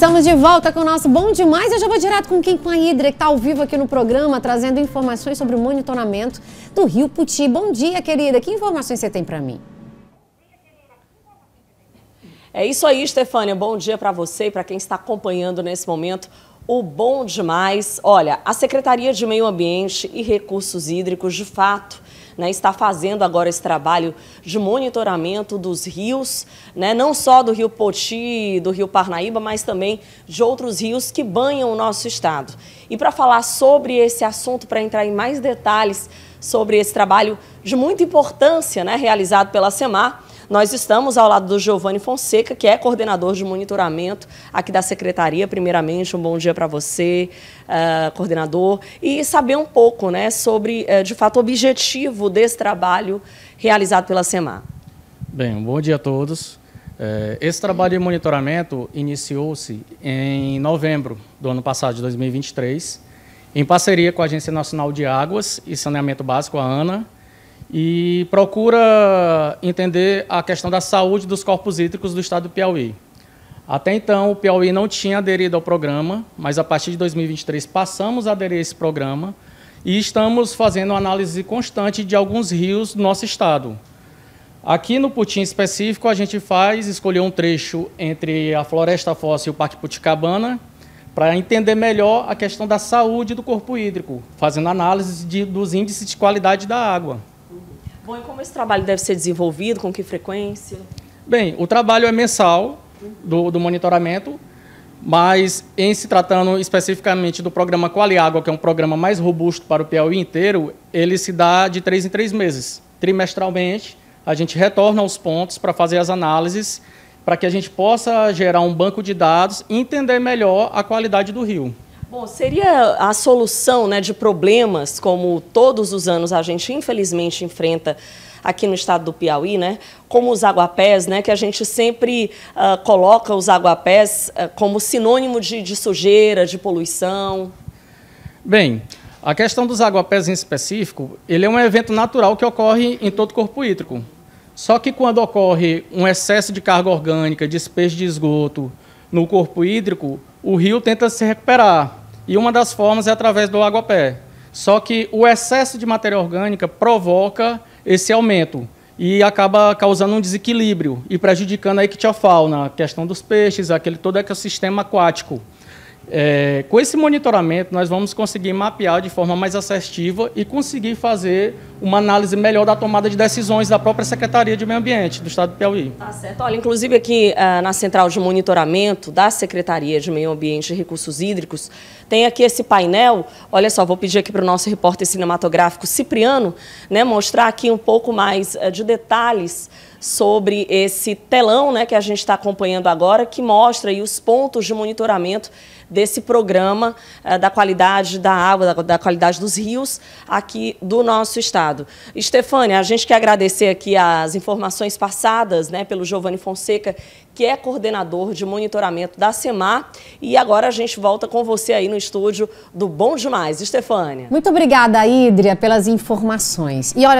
Estamos de volta com o nosso Bom Demais. Eu já vou direto com quem com a Hidra, que está ao vivo aqui no programa, trazendo informações sobre o monitoramento do Rio Puti. Bom dia, querida. Que informações você tem para mim? É isso aí, Stefânia. Bom dia para você e para quem está acompanhando nesse momento o Bom Demais. Olha, a Secretaria de Meio Ambiente e Recursos Hídricos, de fato, né, está fazendo agora esse trabalho de monitoramento dos rios, né, não só do Rio Poti, do Rio Parnaíba, mas também de outros rios que banham o nosso estado. E para falar sobre esse assunto, para entrar em mais detalhes sobre esse trabalho de muita importância né, realizado pela SEMAR, nós estamos ao lado do Giovanni Fonseca, que é coordenador de monitoramento aqui da Secretaria. Primeiramente, um bom dia para você, uh, coordenador, e saber um pouco né, sobre, uh, de fato, o objetivo desse trabalho realizado pela SEMAR. Bem, um bom dia a todos. Eh, esse trabalho de monitoramento iniciou-se em novembro do ano passado, de 2023, em parceria com a Agência Nacional de Águas e Saneamento Básico, a ANA, e procura entender a questão da saúde dos corpos hídricos do estado do Piauí. Até então, o Piauí não tinha aderido ao programa, mas a partir de 2023 passamos a aderir a esse programa e estamos fazendo análise constante de alguns rios do nosso estado. Aqui no Putim específico, a gente faz escolher um trecho entre a Floresta Fóssil e o Parque Puticabana para entender melhor a questão da saúde do corpo hídrico, fazendo análise de, dos índices de qualidade da água. Bom, e como esse trabalho deve ser desenvolvido? Com que frequência? Bem, o trabalho é mensal do, do monitoramento, mas em se tratando especificamente do programa Água, que é um programa mais robusto para o Piauí inteiro, ele se dá de três em três meses. Trimestralmente, a gente retorna aos pontos para fazer as análises, para que a gente possa gerar um banco de dados e entender melhor a qualidade do rio. Bom, seria a solução né, de problemas, como todos os anos a gente infelizmente enfrenta aqui no estado do Piauí, né? Como os aguapés, né? Que a gente sempre uh, coloca os aguapés uh, como sinônimo de, de, sujeira, de poluição. Bem, a questão dos aguapés em específico, ele é um evento natural que ocorre em todo o corpo hídrico. Só que quando ocorre um excesso de carga orgânica, despejo de esgoto no corpo hídrico, o rio tenta se recuperar, e uma das formas é através do aguapé. Só que o excesso de matéria orgânica provoca esse aumento e acaba causando um desequilíbrio e prejudicando a ictiofauna, a questão dos peixes, aquele todo ecossistema aquático. É, com esse monitoramento, nós vamos conseguir mapear de forma mais assertiva e conseguir fazer uma análise melhor da tomada de decisões da própria Secretaria de Meio Ambiente do Estado do Piauí. Tá certo. Olha, inclusive aqui ah, na central de monitoramento da Secretaria de Meio Ambiente e Recursos Hídricos, tem aqui esse painel. Olha só, vou pedir aqui para o nosso repórter cinematográfico Cipriano né, mostrar aqui um pouco mais eh, de detalhes sobre esse telão né, que a gente está acompanhando agora, que mostra aí os pontos de monitoramento desse programa eh, da qualidade da água, da, qualidade dos rios aqui do nosso estado. Estefânia, a gente quer agradecer aqui as informações passadas né, pelo Giovanni Fonseca, que é coordenador de monitoramento da SEMAR. E agora a gente volta com você aí no estúdio do Bom Demais. Estefânia. Muito obrigada, Idria, pelas informações. E olha,